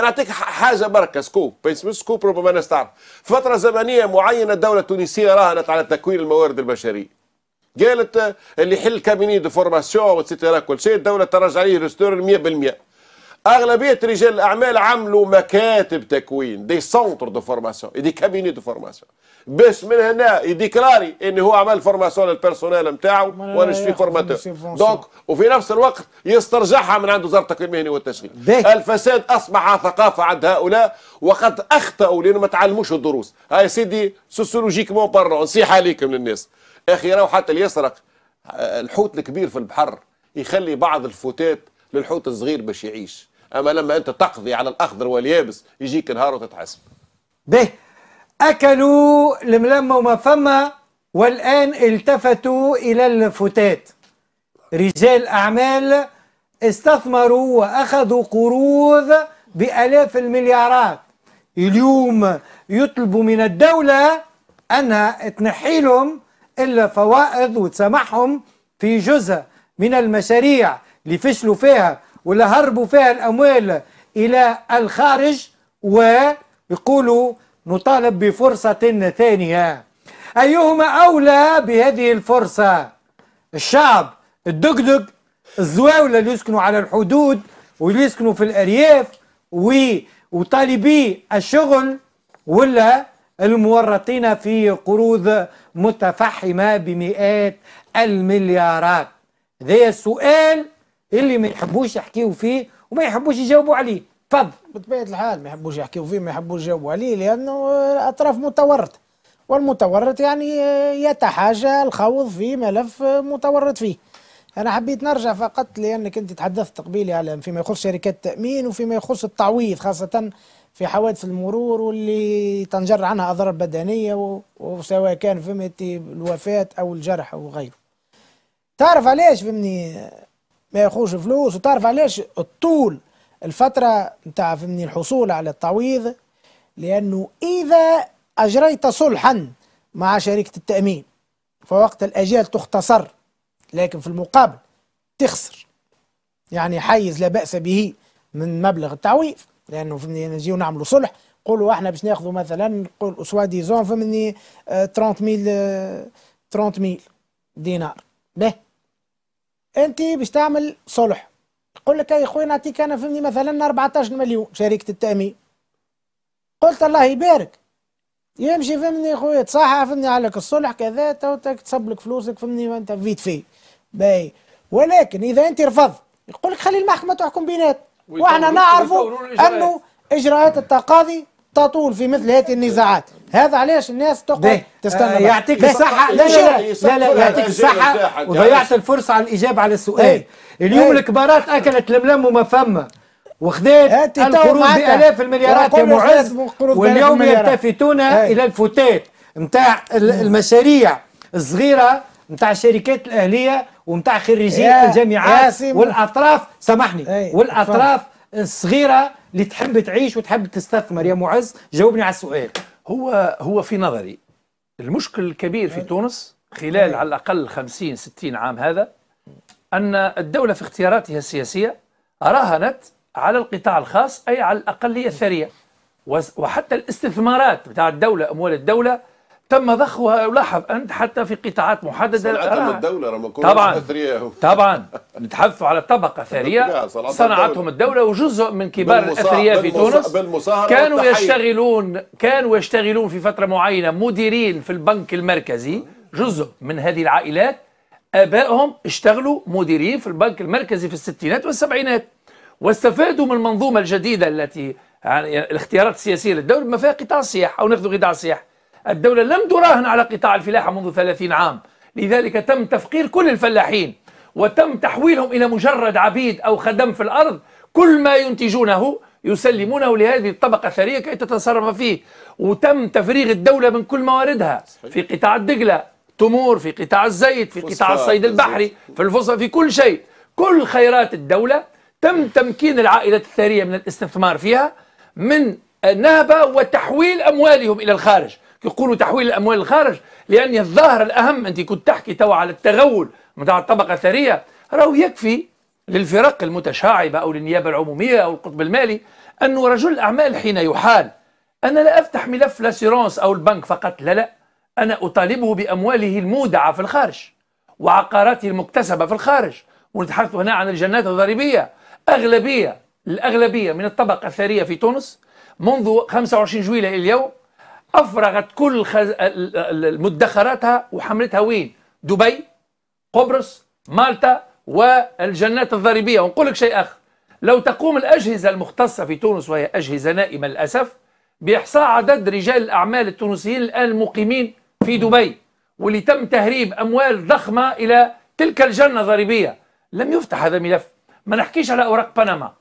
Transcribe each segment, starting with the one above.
انا اعطيك حاجه بركه سكوب اسمه سكوب ربما تعرف فتره زمنيه معينه الدوله التونسيه راهنت على تكوين الموارد البشريه قالت اللي يحل كابيني دو فورماسيون وتسيتيرا كل شيء الدوله ترجع عليه ريستور 100% اغلبيه رجال الاعمال عملوا مكاتب تكوين دي سونتر دو فورماسيون دي كابيني دو فورماسيون باش من هنا يديكلاري ان هو عمل فورماسيون للبيرسونيل نتاعو وانا في فورماتور دونك وفي نفس الوقت يسترجعها من عند وزاره التكوين المهني والتشغيل الفساد اصبح ثقافه عند هؤلاء وقد اخطاوا لانه ما تعلموش الدروس هاي سيدي سوسيولوجيكمون بارلون نصيحه عليكم للناس اخي راهو حتى اللي يسرق آه، الحوت الكبير في البحر يخلي بعض الفتات للحوت الصغير باش يعيش اما لما انت تقضي على الاخضر واليابس يجيك نهار وتتحسب به اكلوا الملم وما فما والان التفتوا الى الفتات رجال اعمال استثمروا واخذوا قروض بالاف المليارات اليوم يطلبوا من الدوله انها تنحي لهم الفوائض وتسامحهم في جزء من المشاريع اللي فشلوا فيها ولا هربوا فيها الأموال إلى الخارج ويقولوا نطالب بفرصة ثانية أيهما أولى بهذه الفرصة الشعب الدقدق الزواولة اللي يسكنوا على الحدود واللي يسكنوا في الأرياف وطالبي الشغل ولا المورطين في قروض متفحمة بمئات المليارات هذا السؤال إيه اللي ما يحبوش يحكيوا فيه وما يحبوش يجاوبوا عليه تفضل بطبيعه الحال ما يحبوش يحكيوا فيه ما يحبوش يجاوبوا عليه لانه الاطراف متورطه والمتورط يعني يتحاشى الخوض في ملف متورط فيه انا حبيت نرجع فقط لانك انت تحدثت قبيلي على فيما يخص شركات التامين وفيما يخص التعويض خاصه في حوادث المرور واللي تنجر عنها اضرار بدنيه وسواء كان فهمتي الوفاه او الجرح او غيره تعرف علاش فهمني ما ياخوش فلوس وتعرف علاش الطول الفترة نتاع فهمني الحصول على التعويض لأنه إذا أجريت صلحا مع شركة التأمين فوقت الأجال تختصر لكن في المقابل تخسر يعني حيز لا بأس به من مبلغ التعويض لأنه فهمني نجيو نعملوا صلح قولوا احنا باش ناخذوا مثلا نقول سوا ديزون فهمني 30 آه، ميل 30 آه، ميل دينار به انت باش تعمل صلح يقول لك يا خويا نعطيك انا فهمني مثلا 14 مليون شركه التامين قلت الله يبارك يمشي فهمني خويا تصحى فهمني عليك الصلح كذا تو تصب لك فلوسك فهمني وانت فيت في باي ولكن اذا انت رفضت يقول لك خلي المحكمه تحكم بينات واحنا نعرفوا انه اجراءات التقاضي تطول في مثل هذه النزاعات هذا علاش الناس تقعد تستنى آه يعطيك الصحة لا لا لا, لا, يعطيك الصحة وضيعت الفرصة على الإجابة على السؤال ايه اليوم ايه الكبارات أكلت الملم وما فما وخذات القروض بآلاف المليارات يا معز واليوم يلتفتون إيه. إلى الفتات نتاع المشاريع الصغيرة نتاع الشركات الأهلية ونتاع خريجي الجامعات والأطراف سامحني إيه، والأطراف الصغيرة اللي تحب تعيش وتحب تستثمر يا معز جاوبني على السؤال هو هو في نظري المشكل الكبير في يعني تونس خلال يعني على الأقل 50 60 عام هذا أن الدولة في اختياراتها السياسية راهنت على القطاع الخاص أي على الأقلية الثرية وحتى الاستثمارات بتاع الدولة أموال الدولة تم ضخها ولاحظ انت حتى في قطاعات محدده صنعتهم الدوله رغم طبعا طبعا نتحدث على طبقه ثريه صنعتهم الدوله وجزء من كبار الاثرياء في تونس كانوا والتحية. يشتغلون كانوا يشتغلون في فتره معينه مديرين في البنك المركزي جزء من هذه العائلات ابائهم اشتغلوا مديرين في البنك المركزي في الستينات والسبعينات واستفادوا من المنظومه الجديده التي يعني الاختيارات السياسيه للدوله ما فيها قطاع السياحه او ناخذ قطاع السياحه الدولة لم تراهن على قطاع الفلاحة منذ 30 عام لذلك تم تفقير كل الفلاحين وتم تحويلهم إلى مجرد عبيد أو خدم في الأرض كل ما ينتجونه يسلمونه لهذه الطبقة الثرية كي تتصرف فيه وتم تفريغ الدولة من كل مواردها في قطاع الدقلة تمور في قطاع الزيت في قطاع الصيد البحري في الفصل في كل شيء كل خيرات الدولة تم تمكين العائلة الثرية من الاستثمار فيها من نهبة وتحويل أموالهم إلى الخارج يقولوا تحويل الاموال للخارج لان الظاهر الاهم انت كنت تحكي توا على التغول نتاع الطبقه الثريه راهو يكفي للفرق المتشعبه او للنيابه العموميه او القطب المالي انه رجل الاعمال حين يحال انا لا افتح ملف لاسيرونس او البنك فقط لا لا انا اطالبه بامواله المودعه في الخارج وعقاراته المكتسبه في الخارج ونتحدث هنا عن الجنات الضريبيه اغلبيه الاغلبيه من الطبقه الثريه في تونس منذ 25 جويلة الى اليوم افرغت كل خز... مدخراتها وحملتها وين؟ دبي قبرص مالطا والجنات الضريبيه ونقول لك شيء اخر لو تقوم الاجهزه المختصه في تونس وهي اجهزه نائمه للاسف باحصاء عدد رجال الاعمال التونسيين الان المقيمين في دبي واللي تم تهريب اموال ضخمه الى تلك الجنه الضريبيه لم يفتح هذا الملف ما نحكيش على اوراق بنما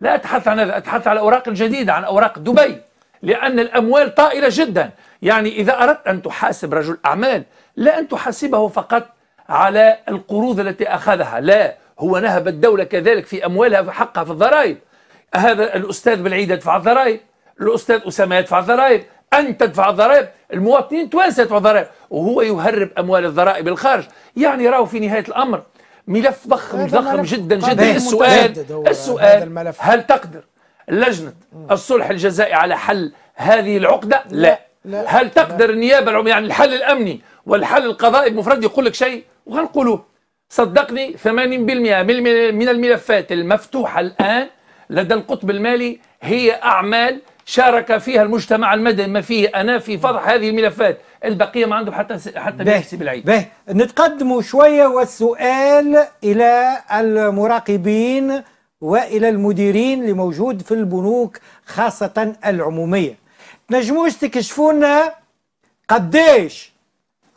لا اتحدث عن هذا اتحدث على الاوراق الجديده عن اوراق دبي لأن الأموال طائلة جدا يعني إذا أردت أن تحاسب رجل أعمال لا أن تحاسبه فقط على القروض التي أخذها لا هو نهب الدولة كذلك في أموالها في حقها في الضرائب هذا الأستاذ بالعيد يدفع الضرائب الأستاذ أسامة يدفع الضرائب أنت تدفع الضرائب المواطنين توانسة يدفعوا الضرائب وهو يهرب أموال الضرائب الخارج يعني راهو في نهاية الأمر ملف ضخم ضخم جدا جدا السؤال السؤال هل تقدر لجنة الصلح الجزائي على حل هذه العقدة؟ لا, لا. هل تقدر النيابة العمومية يعني الحل الأمني والحل القضائي بمفرد يقول لك شيء؟ وغنقولوه صدقني 80% من الملفات المفتوحة الآن لدى القطب المالي هي أعمال شارك فيها المجتمع المدني ما فيه أنا في فضح هذه الملفات البقية ما عندهم حتى حتى بيحسب العيد به نتقدموا شوية والسؤال إلى المراقبين والى المديرين اللي موجود في البنوك خاصه العموميه تنجموش تكشفوا لنا قديش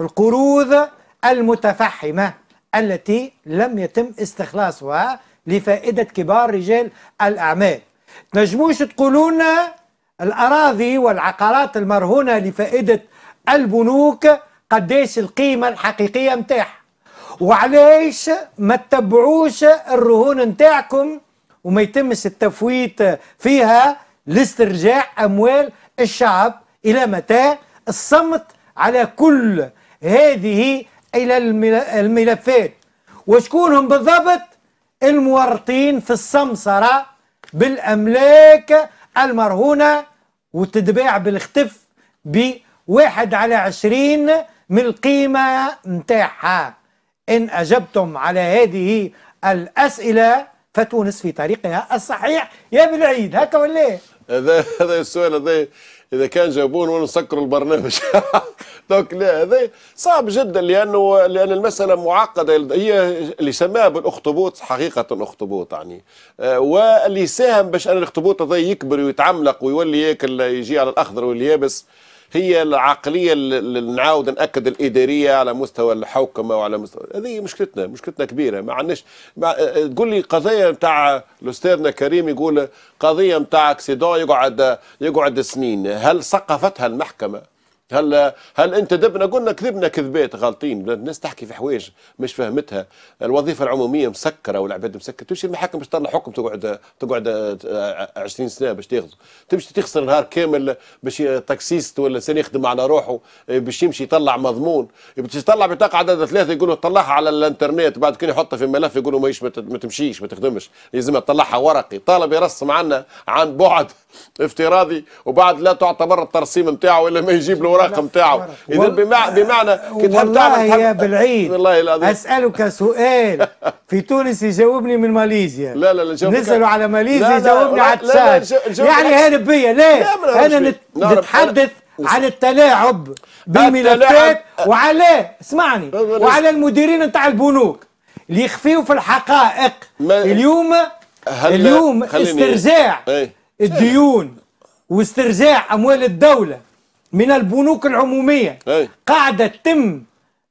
القروض المتفحمه التي لم يتم استخلاصها لفائده كبار رجال الاعمال تنجموش تقولوا لنا الاراضي والعقارات المرهونه لفائده البنوك قديش القيمه الحقيقيه نتاعها وعلاش ما تتبعوش الرهون نتاعكم وما يتمش التفويت فيها لاسترجاع أموال الشعب إلى متى الصمت على كل هذه إلى الملفات وشكون هم بالضبط المورطين في السمسرة بالأملاك المرهونة وتتباع بالاختف بواحد على عشرين من القيمة نتاعها إن أجبتم على هذه الأسئلة فتونس في طريقها الصحيح يا بالعيد هكا ولا إيه؟ هذا هذا السؤال هذا اذا كان جاوبون ونسكروا البرنامج دونك لا هذا صعب جدا لانه لان المساله معقده هي اللي سماها بالاخطبوط حقيقه اخطبوط يعني آه، واللي ساهم باش ان الاخطبوط هذا يكبر ويتعملق ويولي ياكل يجي على الاخضر واليابس هي العقليه اللي نعاود ناكد الاداريه على مستوى الحوكمه وعلى مستوى هذه مشكلتنا مشكلتنا كبيره ما عندناش مع... تقول لي قضيه نتاع الاستاذنا كريم يقول قضيه نتاع اكسيدون يقعد يقعد سنين هل ثقفتها المحكمه هل هل انت دبنا قلنا كذبنا كذبات غالطين الناس تحكي في حوايج مش فهمتها الوظيفه العموميه مسكره والعباد مسكره تمشي المحاكم باش تطلع حكم تقعد تقعد 20 آه، سنه باش تاخذ تمشي تخسر نهار كامل باش تاكسيست ولا انسان يخدم على روحه آه، باش يمشي يطلع مضمون باش يطلع بطاقه عدد ثلاثه يقولوا طلعها على الانترنت بعد كان يحطها في ملف يقولوا ما تمشيش ما تخدمش لازم تطلعها ورقي طالب يرسم عنا عن بعد افتراضي وبعد لا تعتبر الترسيم نتاعو الا ما يجيب الاوراق نتاعو اذا بمعنى بمعنى كي تحب تعمل والله يا بالعيد والله العظيم اسالك سؤال في تونس يجاوبني من ماليزيا لا لا لا نسالوا على ماليزيا يجاوبني على تشاد يعني هارب بيا ليه انا نتحدث عن التلاعب بالملفات وعلى اسمعني أه، أه، وعلى المديرين نتاع البنوك اللي يخفيوا في الحقائق اليوم اليوم استرجاع إيه. الديون واسترجاع اموال الدوله من البنوك العموميه قاعده تتم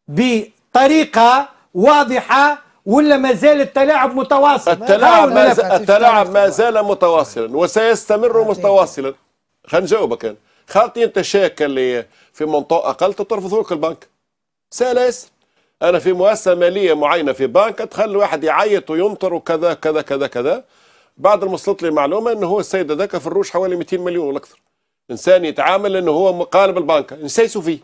بطريقه واضحه ولا ما زال التلاعب متواصل التلاعب ما زال, التلاعب ما زال متواصلا وسيستمر متواصلا خلينا نجاوبك انا خاطي اللي في منطقه اقل ترفض لك البنك سهل انا في مؤسسه ماليه معينه في بنك تخلي واحد يعيط وينطر وكذا كذا كذا كذا بعد ما وصلت لي معلومه انه هو السيد هذاك في الروش حوالي 200 مليون ولا اكثر انسان يتعامل انه هو مقارب البنكه نسيسوا فيه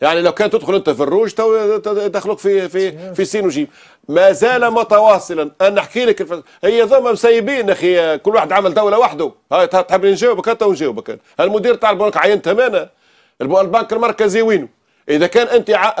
يعني لو كان تدخل انت في الروج تو تدخلك في في في سين وجيم ما زال متواصلا انا احكي لك الف... هي ضم مسيبين اخي كل واحد عمل دوله وحده هاي تحب نجاوبك انت ونجاوبك المدير تاع البنك عينته مانا البنك المركزي وينه اذا كان انت ع...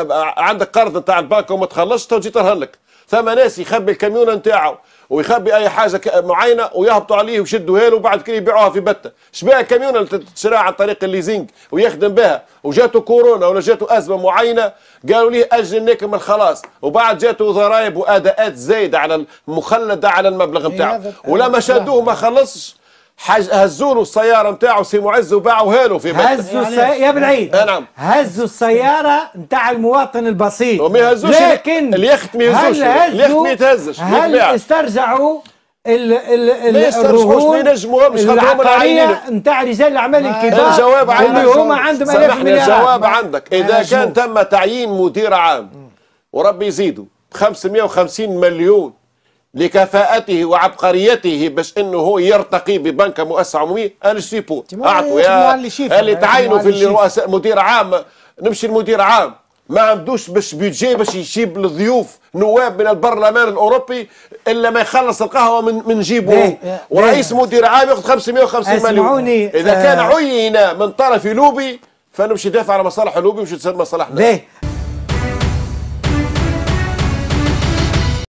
عندك قرض تاع البنك وما تخلصش تو تجي ترهن لك ثم ناس يخبي الكاميون نتاعو ويخبي اي حاجه معينه ويهبطوا عليه ويشدوا له وبعد كده يبيعوها في بته شبيه كاميون اللي تتشرى عن طريق الليزينج ويخدم بها وجاته كورونا ولا جاته ازمه معينه قالوا ليه اجل من خلاص وبعد جاته ضرائب واداءات زايده على مخلده على المبلغ نتاعه ولما شدوه ما خلصش حج هزوا له السياره نتاعو سي معز وباعوها له في بيت هزوا يعني السي... يا يعني- عيد نعم هزوا السياره نتاع المواطن البسيط وما يهزوش لكن اليخت ما يهزوش اليخت ما يتهزش هل استرجعوا ال ال ال الرهون العقارية نتاع رجال الأعمال الكبار الجواب عندك اللي هما عندهم آلاف مليار الجواب عندك إذا كان تم تعيين مدير عام وربي يزيده 550 مليون لكفاءته وعبقريته باش انه هو يرتقي ببنك مؤسسة عمومية قال سيبو اعطوا يا اللي تعينوا في الرؤساء مدير عام نمشي المدير عام ما عندوش باش بيجي باش يجيب الضيوف نواب من البرلمان الاوروبي الا ما يخلص القهوه من من جيبه ورئيس مدير عام ياخذ 550 مليون اذا كان آه. عين من طرف لوبي فنمشي دافع على مصالح لوبي مش تصير مصالحنا